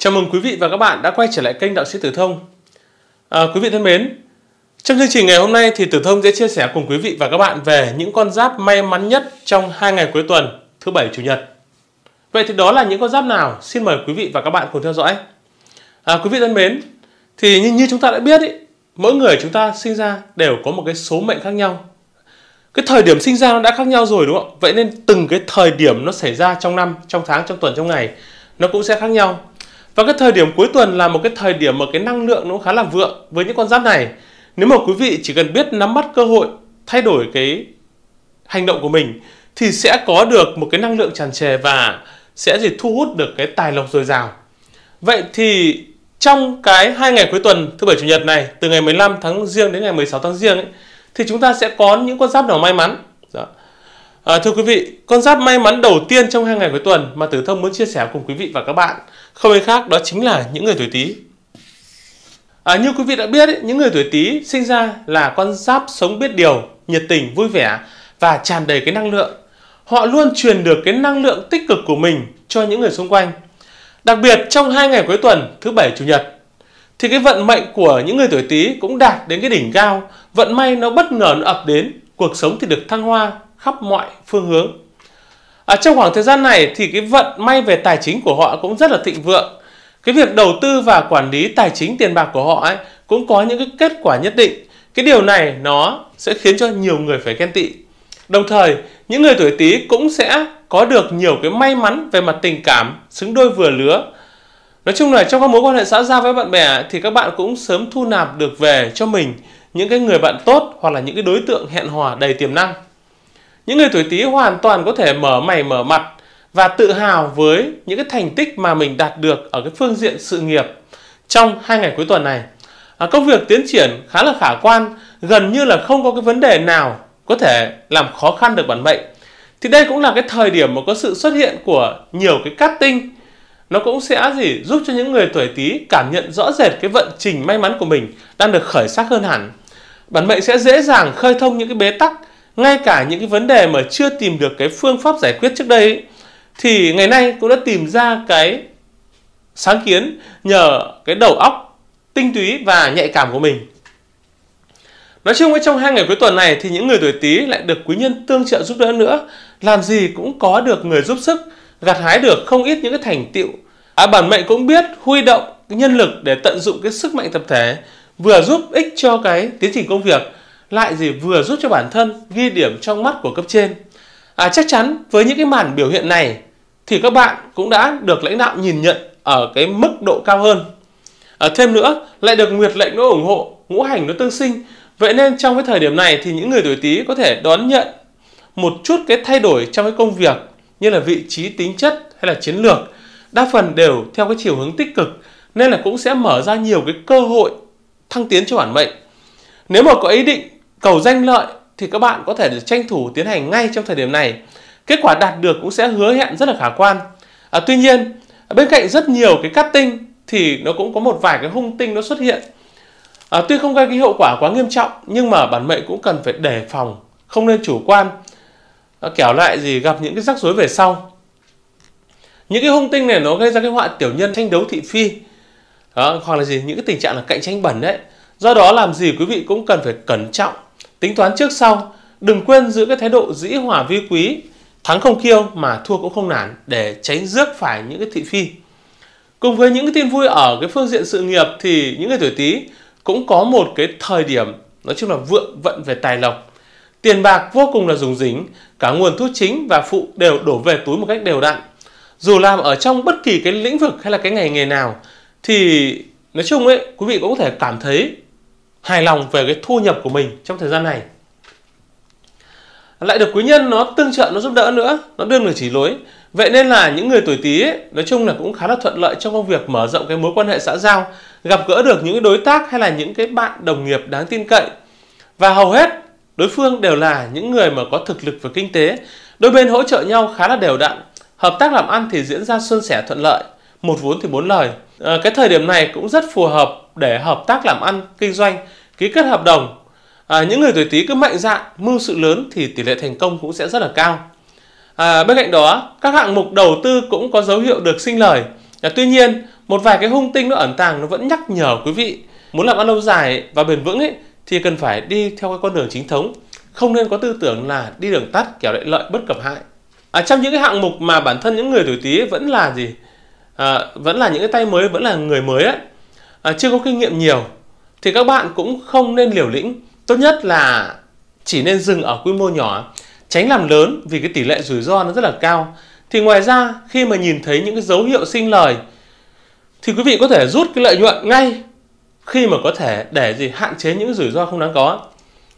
Chào mừng quý vị và các bạn đã quay trở lại kênh Đạo sĩ Tử Thông. À, quý vị thân mến, trong chương trình ngày hôm nay thì Tử Thông sẽ chia sẻ cùng quý vị và các bạn về những con giáp may mắn nhất trong hai ngày cuối tuần, thứ bảy chủ nhật. Vậy thì đó là những con giáp nào? Xin mời quý vị và các bạn cùng theo dõi. À, quý vị thân mến, thì như, như chúng ta đã biết ý, mỗi người chúng ta sinh ra đều có một cái số mệnh khác nhau. Cái thời điểm sinh ra nó đã khác nhau rồi đúng không? Vậy nên từng cái thời điểm nó xảy ra trong năm, trong tháng, trong tuần, trong ngày nó cũng sẽ khác nhau và cái thời điểm cuối tuần là một cái thời điểm mà cái năng lượng nó khá là vượng với những con giáp này. Nếu mà quý vị chỉ cần biết nắm bắt cơ hội thay đổi cái hành động của mình thì sẽ có được một cái năng lượng tràn trề và sẽ gì thu hút được cái tài lộc dồi dào. Vậy thì trong cái hai ngày cuối tuần thứ bảy chủ nhật này từ ngày 15 tháng riêng đến ngày 16 tháng riêng ấy, thì chúng ta sẽ có những con giáp nào may mắn À, thưa quý vị, con giáp may mắn đầu tiên trong hai ngày cuối tuần mà Tử Thông muốn chia sẻ cùng quý vị và các bạn không ai khác đó chính là những người tuổi Tý. À, như quý vị đã biết, ý, những người tuổi Tý sinh ra là con giáp sống biết điều, nhiệt tình, vui vẻ và tràn đầy cái năng lượng. Họ luôn truyền được cái năng lượng tích cực của mình cho những người xung quanh. Đặc biệt trong hai ngày cuối tuần, thứ bảy chủ nhật, thì cái vận mệnh của những người tuổi Tý cũng đạt đến cái đỉnh cao, vận may nó bất ngờ nó ập đến, cuộc sống thì được thăng hoa, khắp mọi phương hướng. À, trong khoảng thời gian này thì cái vận may về tài chính của họ cũng rất là thịnh vượng. Cái việc đầu tư và quản lý tài chính tiền bạc của họ ấy cũng có những cái kết quả nhất định. Cái điều này nó sẽ khiến cho nhiều người phải ghen tị. Đồng thời, những người tuổi Tý cũng sẽ có được nhiều cái may mắn về mặt tình cảm xứng đôi vừa lứa. Nói chung là trong các mối quan hệ xã giao với bạn bè thì các bạn cũng sớm thu nạp được về cho mình những cái người bạn tốt hoặc là những cái đối tượng hẹn hò đầy tiềm năng. Những người tuổi Tý hoàn toàn có thể mở mày mở mặt và tự hào với những cái thành tích mà mình đạt được ở cái phương diện sự nghiệp trong hai ngày cuối tuần này. À, công việc tiến triển khá là khả quan, gần như là không có cái vấn đề nào có thể làm khó khăn được bản mệnh. Thì đây cũng là cái thời điểm mà có sự xuất hiện của nhiều cái cát tinh. Nó cũng sẽ gì giúp cho những người tuổi Tý cảm nhận rõ rệt cái vận trình may mắn của mình đang được khởi sắc hơn hẳn. Bản mệnh sẽ dễ dàng khơi thông những cái bế tắc ngay cả những cái vấn đề mà chưa tìm được cái phương pháp giải quyết trước đây thì ngày nay cũng đã tìm ra cái sáng kiến nhờ cái đầu óc tinh túy và nhạy cảm của mình nói chung với trong hai ngày cuối tuần này thì những người tuổi tý lại được quý nhân tương trợ giúp đỡ nữa làm gì cũng có được người giúp sức gặt hái được không ít những cái thành tiệu. à, bản mệnh cũng biết huy động nhân lực để tận dụng cái sức mạnh tập thể vừa giúp ích cho cái tiến trình công việc lại gì vừa giúp cho bản thân ghi điểm trong mắt của cấp trên. À, chắc chắn với những cái màn biểu hiện này thì các bạn cũng đã được lãnh đạo nhìn nhận ở cái mức độ cao hơn. À, thêm nữa, lại được nguyệt lệnh nó ủng hộ, ngũ hành nó tương sinh. Vậy nên trong cái thời điểm này thì những người tuổi Tý có thể đón nhận một chút cái thay đổi trong cái công việc như là vị trí tính chất hay là chiến lược đa phần đều theo cái chiều hướng tích cực nên là cũng sẽ mở ra nhiều cái cơ hội thăng tiến cho bản mệnh. Nếu mà có ý định cầu danh lợi thì các bạn có thể tranh thủ tiến hành ngay trong thời điểm này. Kết quả đạt được cũng sẽ hứa hẹn rất là khả quan. À, tuy nhiên, bên cạnh rất nhiều cái cắt tinh thì nó cũng có một vài cái hung tinh nó xuất hiện. À, tuy không gây cái hiệu quả quá nghiêm trọng nhưng mà bản mệnh cũng cần phải đề phòng, không nên chủ quan. À, kẻo lại gì gặp những cái rắc rối về sau. Những cái hung tinh này nó gây ra cái họa tiểu nhân tranh đấu thị phi. Đó, hoặc là gì những cái tình trạng là cạnh tranh bẩn đấy. Do đó làm gì quý vị cũng cần phải cẩn trọng Tính toán trước sau, đừng quên giữ cái thái độ dĩ hỏa vi quý, thắng không kêu mà thua cũng không nản để tránh rước phải những cái thị phi. Cùng với những cái tin vui ở cái phương diện sự nghiệp thì những người tuổi Tý cũng có một cái thời điểm nói chung là vượng vận về tài lộc. Tiền bạc vô cùng là rủng rỉnh cả nguồn thu chính và phụ đều đổ về túi một cách đều đặn. Dù làm ở trong bất kỳ cái lĩnh vực hay là cái ngành nghề nào thì nói chung ấy quý vị cũng có thể cảm thấy hài lòng về cái thu nhập của mình trong thời gian này lại được quý nhân nó tương trợ nó giúp đỡ nữa nó đưa người chỉ lối vậy nên là những người tuổi tý nói chung là cũng khá là thuận lợi trong công việc mở rộng cái mối quan hệ xã giao gặp gỡ được những đối tác hay là những cái bạn đồng nghiệp đáng tin cậy và hầu hết đối phương đều là những người mà có thực lực về kinh tế đôi bên hỗ trợ nhau khá là đều đặn hợp tác làm ăn thì diễn ra suôn sẻ thuận lợi một vốn thì bốn lời à, cái thời điểm này cũng rất phù hợp để hợp tác làm ăn, kinh doanh, ký kết hợp đồng. À, những người tuổi Tý cứ mạnh dạn, mưu sự lớn thì tỷ lệ thành công cũng sẽ rất là cao. À, bên cạnh đó, các hạng mục đầu tư cũng có dấu hiệu được sinh lời. À, tuy nhiên, một vài cái hung tinh nó ẩn tàng nó vẫn nhắc nhở quý vị muốn làm ăn lâu dài và bền vững ấy, thì cần phải đi theo cái con đường chính thống, không nên có tư tưởng là đi đường tắt kẻo lại lợi bất cập hại. À, trong những cái hạng mục mà bản thân những người tuổi Tý vẫn là gì? À, vẫn là những cái tay mới, vẫn là người mới ấy, Ờ, chưa có kinh nghiệm nhiều thì các bạn cũng không nên liều lĩnh tốt nhất là chỉ nên dừng ở quy mô nhỏ tránh làm lớn vì cái tỷ lệ rủi ro nó rất là cao thì ngoài ra khi mà nhìn thấy những cái dấu hiệu sinh lời thì quý vị có thể rút cái lợi nhuận ngay khi mà có thể để gì hạn chế những rủi ro không đáng có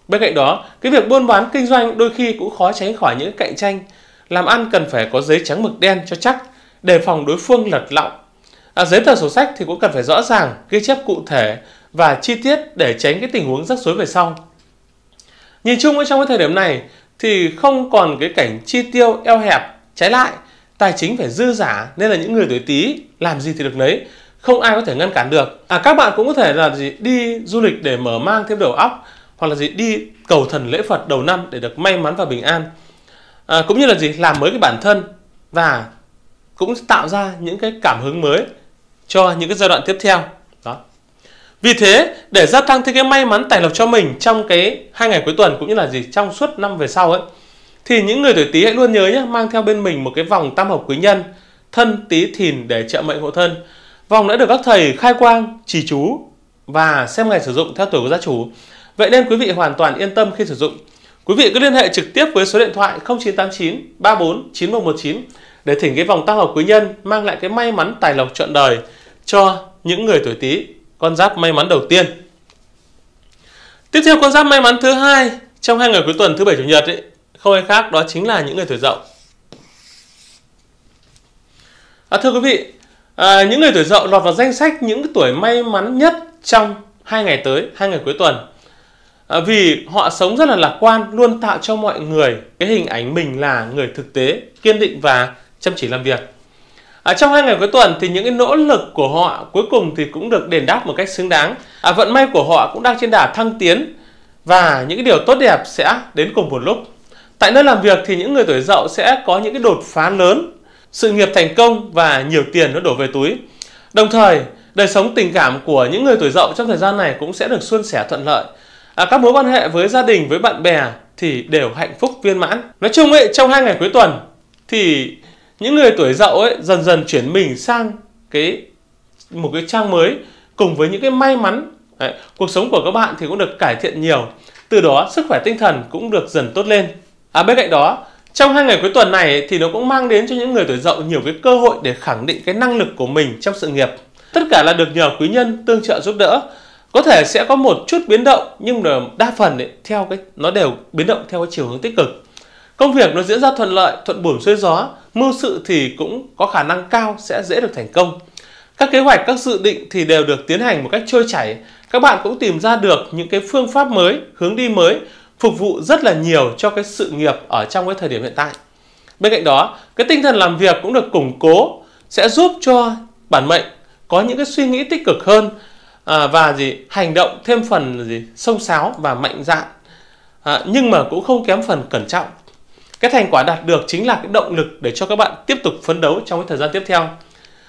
bên cạnh đó cái việc buôn bán kinh doanh đôi khi cũng khó tránh khỏi những cạnh tranh làm ăn cần phải có giấy trắng mực đen cho chắc đề phòng đối phương lật lọng À, giấy tờ sổ sách thì cũng cần phải rõ ràng, ghi chép cụ thể và chi tiết để tránh cái tình huống rắc rối về sau. Nhìn chung ở trong cái thời điểm này thì không còn cái cảnh chi tiêu eo hẹp, trái lại tài chính phải dư giả nên là những người tuổi tí làm gì thì được lấy không ai có thể ngăn cản được à các bạn cũng có thể là gì đi du lịch để mở mang thêm đầu óc hoặc là gì đi cầu thần lễ phật đầu năm để được may mắn và bình an à, cũng như là gì làm mới cái bản thân và cũng tạo ra những cái cảm hứng mới cho những cái giai đoạn tiếp theo đó vì thế để gia tăng thêm cái may mắn tài lộc cho mình trong cái hai ngày cuối tuần cũng như là gì trong suốt năm về sau ấy thì những người tuổi tý hãy luôn nhớ nhé mang theo bên mình một cái vòng tam hợp quý nhân thân tý thìn để trợ mệnh hộ thân vòng đã được các thầy khai quang chỉ chú và xem ngày sử dụng theo tuổi của gia chủ vậy nên quý vị hoàn toàn yên tâm khi sử dụng quý vị cứ liên hệ trực tiếp với số điện thoại 0989 34 9119 để thỉnh cái vòng tam hợp quý nhân mang lại cái may mắn tài lộc trọn đời cho những người tuổi Tý con giáp may mắn đầu tiên. Tiếp theo con giáp may mắn thứ hai trong hai ngày cuối tuần thứ bảy chủ nhật ấy, không ai khác đó chính là những người tuổi Dậu. À, thưa quý vị, à, những người tuổi Dậu lọt vào danh sách những tuổi may mắn nhất trong hai ngày tới, hai ngày cuối tuần. À, vì họ sống rất là lạc quan, luôn tạo cho mọi người cái hình ảnh mình là người thực tế, kiên định và chăm chỉ làm việc. À, trong hai ngày cuối tuần thì những cái nỗ lực của họ cuối cùng thì cũng được đền đáp một cách xứng đáng. À, vận may của họ cũng đang trên đà thăng tiến và những cái điều tốt đẹp sẽ đến cùng một lúc. Tại nơi làm việc thì những người tuổi dậu sẽ có những cái đột phá lớn, sự nghiệp thành công và nhiều tiền nó đổ về túi. Đồng thời, đời sống tình cảm của những người tuổi dậu trong thời gian này cũng sẽ được suôn sẻ thuận lợi. À, các mối quan hệ với gia đình, với bạn bè thì đều hạnh phúc viên mãn. Nói chung ấy, trong hai ngày cuối tuần thì những người tuổi dậu ấy dần dần chuyển mình sang cái một cái trang mới cùng với những cái may mắn Đấy, cuộc sống của các bạn thì cũng được cải thiện nhiều từ đó sức khỏe tinh thần cũng được dần tốt lên à bên cạnh đó trong hai ngày cuối tuần này thì nó cũng mang đến cho những người tuổi dậu nhiều cái cơ hội để khẳng định cái năng lực của mình trong sự nghiệp tất cả là được nhờ quý nhân tương trợ giúp đỡ có thể sẽ có một chút biến động nhưng mà đa phần ấy, theo cái nó đều biến động theo cái chiều hướng tích cực công việc nó diễn ra thuận lợi thuận buồm xuôi gió mưu sự thì cũng có khả năng cao sẽ dễ được thành công. Các kế hoạch, các dự định thì đều được tiến hành một cách trôi chảy. Các bạn cũng tìm ra được những cái phương pháp mới, hướng đi mới phục vụ rất là nhiều cho cái sự nghiệp ở trong cái thời điểm hiện tại. Bên cạnh đó, cái tinh thần làm việc cũng được củng cố sẽ giúp cho bản mệnh có những cái suy nghĩ tích cực hơn à, và gì hành động thêm phần gì sông sáo và mạnh dạn à, nhưng mà cũng không kém phần cẩn trọng cái thành quả đạt được chính là cái động lực để cho các bạn tiếp tục phấn đấu trong cái thời gian tiếp theo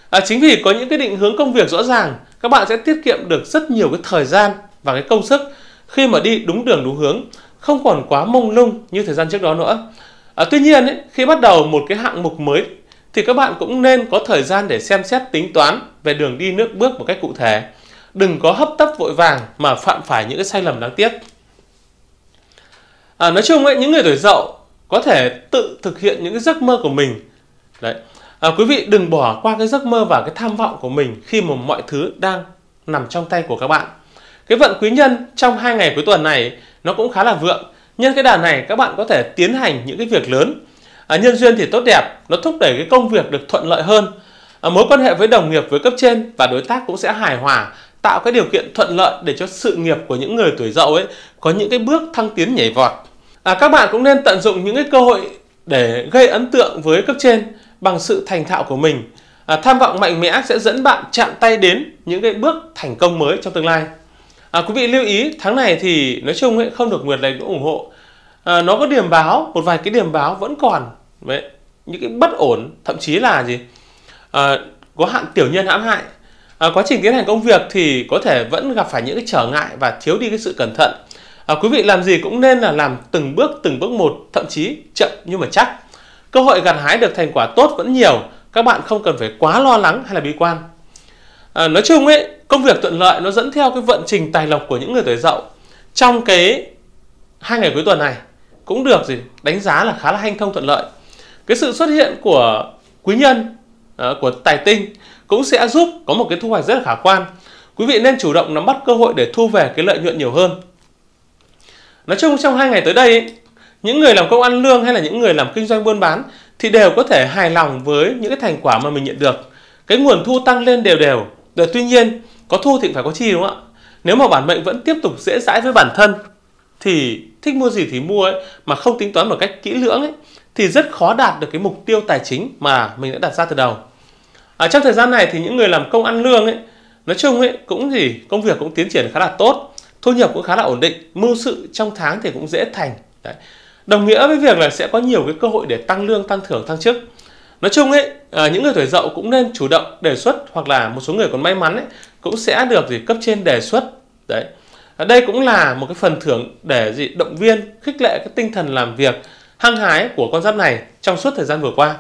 à, chính vì có những cái định hướng công việc rõ ràng các bạn sẽ tiết kiệm được rất nhiều cái thời gian và cái công sức khi mà đi đúng đường đúng hướng không còn quá mông lung như thời gian trước đó nữa à, tuy nhiên ấy, khi bắt đầu một cái hạng mục mới thì các bạn cũng nên có thời gian để xem xét tính toán về đường đi nước bước một cách cụ thể đừng có hấp tấp vội vàng mà phạm phải những cái sai lầm đáng tiếc à, nói chung ấy, những người tuổi dậu có thể tự thực hiện những cái giấc mơ của mình đấy à, quý vị đừng bỏ qua cái giấc mơ và cái tham vọng của mình khi mà mọi thứ đang nằm trong tay của các bạn cái vận quý nhân trong hai ngày cuối tuần này nó cũng khá là vượng nhân cái đà này các bạn có thể tiến hành những cái việc lớn à, nhân duyên thì tốt đẹp nó thúc đẩy cái công việc được thuận lợi hơn à, mối quan hệ với đồng nghiệp với cấp trên và đối tác cũng sẽ hài hòa tạo cái điều kiện thuận lợi để cho sự nghiệp của những người tuổi dậu ấy có những cái bước thăng tiến nhảy vọt à, các bạn cũng nên tận dụng những cái cơ hội để gây ấn tượng với cấp trên bằng sự thành thạo của mình à, tham vọng mạnh mẽ sẽ dẫn bạn chạm tay đến những cái bước thành công mới trong tương lai à, quý vị lưu ý tháng này thì nói chung ấy, không được nguyệt lệnh ủng hộ à, nó có điểm báo một vài cái điểm báo vẫn còn Đấy, những cái bất ổn thậm chí là gì à, có hạn tiểu nhân hãm hại à, quá trình tiến hành công việc thì có thể vẫn gặp phải những cái trở ngại và thiếu đi cái sự cẩn thận à, quý vị làm gì cũng nên là làm từng bước từng bước một thậm chí chậm nhưng mà chắc cơ hội gặt hái được thành quả tốt vẫn nhiều các bạn không cần phải quá lo lắng hay là bi quan à, nói chung ấy công việc thuận lợi nó dẫn theo cái vận trình tài lộc của những người tuổi dậu trong cái hai ngày cuối tuần này cũng được gì đánh giá là khá là hanh thông thuận lợi cái sự xuất hiện của quý nhân à, của tài tinh cũng sẽ giúp có một cái thu hoạch rất là khả quan quý vị nên chủ động nắm bắt cơ hội để thu về cái lợi nhuận nhiều hơn nói chung trong hai ngày tới đây những người làm công ăn lương hay là những người làm kinh doanh buôn bán thì đều có thể hài lòng với những cái thành quả mà mình nhận được cái nguồn thu tăng lên đều đều rồi tuy nhiên có thu thì phải có chi đúng không ạ nếu mà bản mệnh vẫn tiếp tục dễ dãi với bản thân thì thích mua gì thì mua ấy mà không tính toán một cách kỹ lưỡng ấy thì rất khó đạt được cái mục tiêu tài chính mà mình đã đặt ra từ đầu à, trong thời gian này thì những người làm công ăn lương ấy nói chung ấy cũng gì công việc cũng tiến triển khá là tốt thu nhập cũng khá là ổn định mưu sự trong tháng thì cũng dễ thành Đấy. đồng nghĩa với việc là sẽ có nhiều cái cơ hội để tăng lương tăng thưởng tăng chức nói chung ấy à, những người tuổi dậu cũng nên chủ động đề xuất hoặc là một số người còn may mắn ấy cũng sẽ được gì cấp trên đề xuất đấy à, đây cũng là một cái phần thưởng để gì động viên khích lệ cái tinh thần làm việc hăng hái của con giáp này trong suốt thời gian vừa qua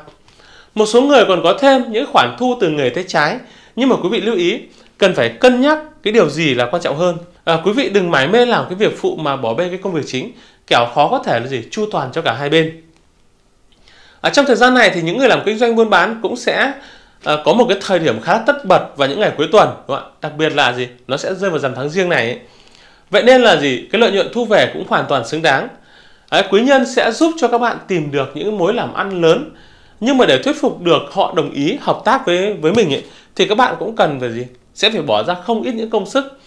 một số người còn có thêm những khoản thu từ người tay trái nhưng mà quý vị lưu ý cần phải cân nhắc cái điều gì là quan trọng hơn à, quý vị đừng mãi mê làm cái việc phụ mà bỏ bê cái công việc chính kẻo khó có thể là gì chu toàn cho cả hai bên à, trong thời gian này thì những người làm kinh doanh buôn bán cũng sẽ à, có một cái thời điểm khá tất bật vào những ngày cuối tuần đúng không đặc biệt là gì nó sẽ rơi vào dằm tháng riêng này ấy. vậy nên là gì cái lợi nhuận thu về cũng hoàn toàn xứng đáng à, quý nhân sẽ giúp cho các bạn tìm được những mối làm ăn lớn nhưng mà để thuyết phục được họ đồng ý hợp tác với với mình ấy, thì các bạn cũng cần phải gì sẽ phải bỏ ra không ít những công sức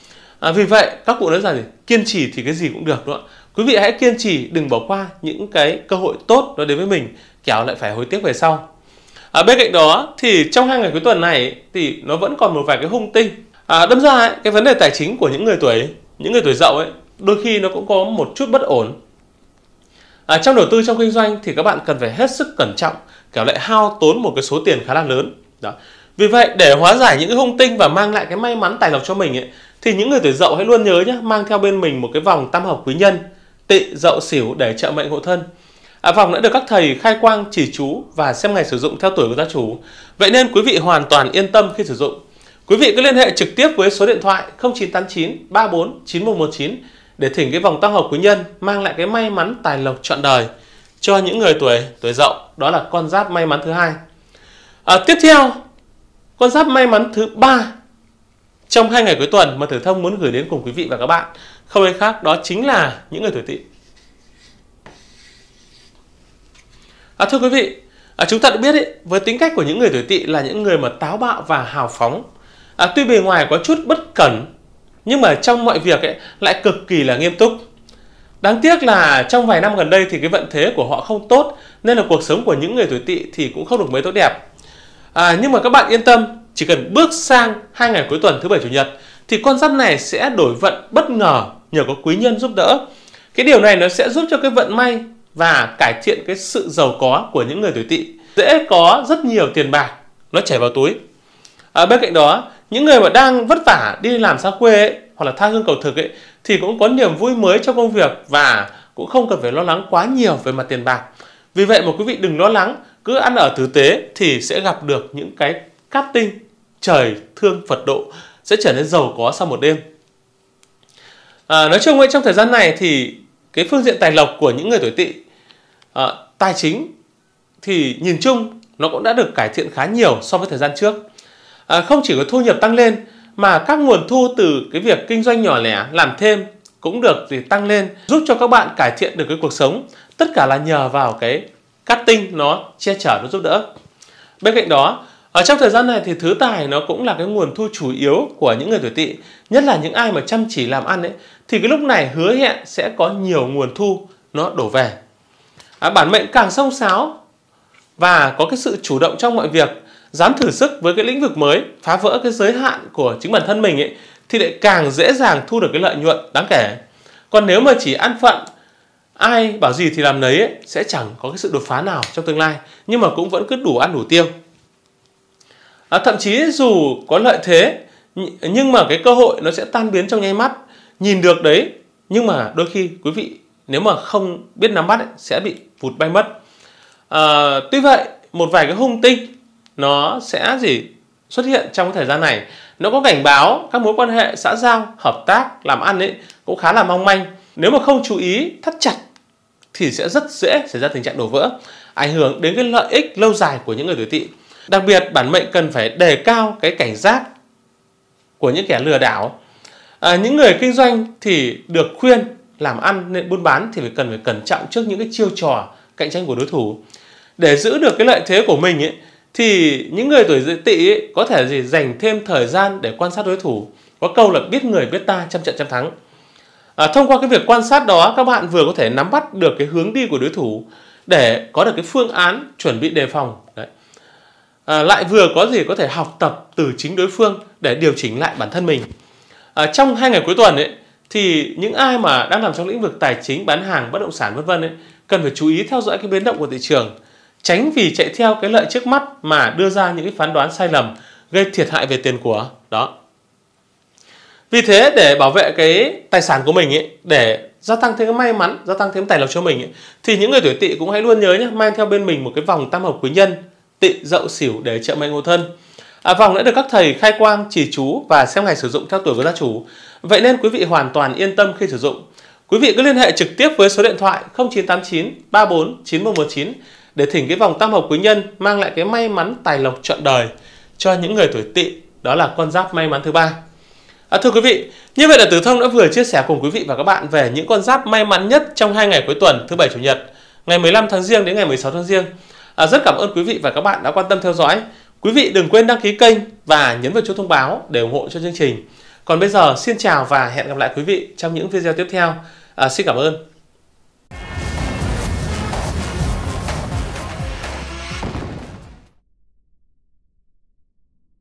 à, vì vậy các cụ nói rằng kiên trì thì cái gì cũng được đúng không ạ quý vị hãy kiên trì đừng bỏ qua những cái cơ hội tốt nó đến với mình kéo lại phải hối tiếc về sau à, bên cạnh đó thì trong hai ngày cuối tuần này thì nó vẫn còn một vài cái hung tinh à, đâm ra ấy, cái vấn đề tài chính của những người tuổi những người tuổi dậu ấy đôi khi nó cũng có một chút bất ổn à, trong đầu tư trong kinh doanh thì các bạn cần phải hết sức cẩn trọng kéo lại hao tốn một cái số tiền khá là lớn đó vì vậy để hóa giải những cái hung tinh và mang lại cái may mắn tài lộc cho mình ấy, thì những người tuổi dậu hãy luôn nhớ nhé mang theo bên mình một cái vòng tam hợp quý nhân tị dậu xỉu để trợ mệnh hộ thân. À, vòng đã được các thầy khai quang chỉ chú và xem ngày sử dụng theo tuổi của gia chủ. Vậy nên quý vị hoàn toàn yên tâm khi sử dụng. Quý vị cứ liên hệ trực tiếp với số điện thoại 0989 34 9119 để thỉnh cái vòng tam hợp quý nhân mang lại cái may mắn tài lộc trọn đời cho những người tuổi tuổi dậu đó là con giáp may mắn thứ hai. À, tiếp theo con giáp may mắn thứ ba trong hai ngày cuối tuần mà Tử Thông muốn gửi đến cùng quý vị và các bạn không ai khác đó chính là những người tuổi tỵ. À, thưa quý vị, à, chúng ta đã biết ý, với tính cách của những người tuổi tỵ là những người mà táo bạo và hào phóng. À, tuy bề ngoài có chút bất cẩn nhưng mà trong mọi việc ấy, lại cực kỳ là nghiêm túc. Đáng tiếc là trong vài năm gần đây thì cái vận thế của họ không tốt nên là cuộc sống của những người tuổi tỵ thì cũng không được mấy tốt đẹp à, nhưng mà các bạn yên tâm chỉ cần bước sang hai ngày cuối tuần thứ bảy chủ nhật thì con giáp này sẽ đổi vận bất ngờ nhờ có quý nhân giúp đỡ cái điều này nó sẽ giúp cho cái vận may và cải thiện cái sự giàu có của những người tuổi tỵ dễ có rất nhiều tiền bạc nó chảy vào túi à, bên cạnh đó những người mà đang vất vả đi làm xa quê ấy, hoặc là tha hương cầu thực ấy, thì cũng có niềm vui mới trong công việc và cũng không cần phải lo lắng quá nhiều về mặt tiền bạc vì vậy mà quý vị đừng lo lắng cứ ăn ở tử tế thì sẽ gặp được những cái cát tinh trời thương Phật độ sẽ trở nên giàu có sau một đêm. À, nói chung ấy trong thời gian này thì cái phương diện tài lộc của những người tuổi tỵ à, tài chính thì nhìn chung nó cũng đã được cải thiện khá nhiều so với thời gian trước. À, không chỉ có thu nhập tăng lên mà các nguồn thu từ cái việc kinh doanh nhỏ lẻ làm thêm cũng được thì tăng lên giúp cho các bạn cải thiện được cái cuộc sống tất cả là nhờ vào cái cutting nó che chở nó giúp đỡ bên cạnh đó ở trong thời gian này thì thứ tài nó cũng là cái nguồn thu chủ yếu của những người tuổi tỵ nhất là những ai mà chăm chỉ làm ăn ấy thì cái lúc này hứa hẹn sẽ có nhiều nguồn thu nó đổ về à, bản mệnh càng sông sáo và có cái sự chủ động trong mọi việc dám thử sức với cái lĩnh vực mới phá vỡ cái giới hạn của chính bản thân mình ấy thì lại càng dễ dàng thu được cái lợi nhuận đáng kể còn nếu mà chỉ ăn phận ai bảo gì thì làm nấy ấy, sẽ chẳng có cái sự đột phá nào trong tương lai nhưng mà cũng vẫn cứ đủ ăn đủ tiêu à, thậm chí dù có lợi thế nhưng mà cái cơ hội nó sẽ tan biến trong nháy mắt nhìn được đấy nhưng mà đôi khi quý vị nếu mà không biết nắm bắt ấy, sẽ bị vụt bay mất à, tuy vậy một vài cái hung tinh nó sẽ gì xuất hiện trong thời gian này nó có cảnh báo các mối quan hệ xã giao hợp tác làm ăn ấy cũng khá là mong manh nếu mà không chú ý thắt chặt thì sẽ rất dễ xảy ra tình trạng đổ vỡ, ảnh hưởng đến cái lợi ích lâu dài của những người tuổi tỵ. Đặc biệt bản mệnh cần phải đề cao cái cảnh giác của những kẻ lừa đảo. À, những người kinh doanh thì được khuyên làm ăn nên buôn bán thì phải cần phải cẩn trọng trước những cái chiêu trò cạnh tranh của đối thủ. Để giữ được cái lợi thế của mình ấy, thì những người tuổi tỵ có thể gì dành thêm thời gian để quan sát đối thủ. Có câu là biết người biết ta trăm trận trăm thắng. À, thông qua cái việc quan sát đó, các bạn vừa có thể nắm bắt được cái hướng đi của đối thủ để có được cái phương án chuẩn bị đề phòng. Đấy. À, lại vừa có gì có thể học tập từ chính đối phương để điều chỉnh lại bản thân mình. À, trong hai ngày cuối tuần ấy thì những ai mà đang làm trong lĩnh vực tài chính, bán hàng, bất động sản vân vân ấy cần phải chú ý theo dõi cái biến động của thị trường, tránh vì chạy theo cái lợi trước mắt mà đưa ra những cái phán đoán sai lầm gây thiệt hại về tiền của. Đó vì thế để bảo vệ cái tài sản của mình ấy, để gia tăng thêm cái may mắn gia tăng thêm tài lộc cho mình ấy, thì những người tuổi tỵ cũng hãy luôn nhớ nhé mang theo bên mình một cái vòng tam hợp quý nhân tỵ dậu xỉu để trợ mệnh ngộ thân à, vòng đã được các thầy khai quang chỉ chú và xem ngày sử dụng theo tuổi của gia chủ vậy nên quý vị hoàn toàn yên tâm khi sử dụng quý vị cứ liên hệ trực tiếp với số điện thoại 0989 34 9119 để thỉnh cái vòng tam hợp quý nhân mang lại cái may mắn tài lộc trọn đời cho những người tuổi tỵ đó là con giáp may mắn thứ ba À, thưa quý vị, như vậy là Tử Thông đã vừa chia sẻ cùng quý vị và các bạn về những con giáp may mắn nhất trong hai ngày cuối tuần thứ bảy chủ nhật, ngày 15 tháng riêng đến ngày 16 tháng riêng À, rất cảm ơn quý vị và các bạn đã quan tâm theo dõi. Quý vị đừng quên đăng ký kênh và nhấn vào chuông thông báo để ủng hộ cho chương trình. Còn bây giờ xin chào và hẹn gặp lại quý vị trong những video tiếp theo. À, xin cảm ơn.